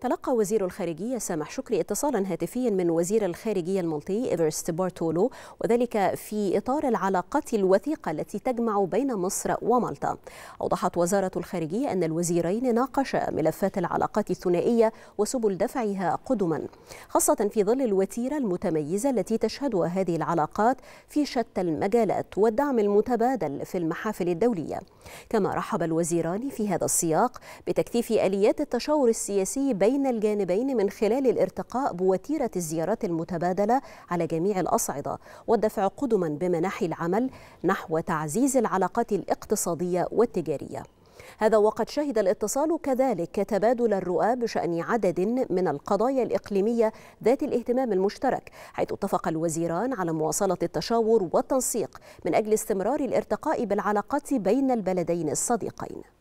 تلقى وزير الخارجية سامح شكري اتصالا هاتفيا من وزير الخارجية المالطي إيفرست بارتولو وذلك في إطار العلاقات الوثيقة التي تجمع بين مصر ومالطا أوضحت وزارة الخارجية أن الوزيرين ناقشا ملفات العلاقات الثنائية وسبل دفعها قدما خاصة في ظل الوتيرة المتميزة التي تشهدها هذه العلاقات في شتى المجالات والدعم المتبادل في المحافل الدولية كما رحب الوزيران في هذا السياق بتكثيف آليات التشاور السياسي بين بين الجانبين من خلال الارتقاء بوتيرة الزيارات المتبادلة على جميع الأصعدة والدفع قدما بمناحي العمل نحو تعزيز العلاقات الاقتصادية والتجارية هذا وقد شهد الاتصال كذلك تبادل الرؤى بشأن عدد من القضايا الإقليمية ذات الاهتمام المشترك حيث اتفق الوزيران على مواصلة التشاور والتنسيق من أجل استمرار الارتقاء بالعلاقات بين البلدين الصديقين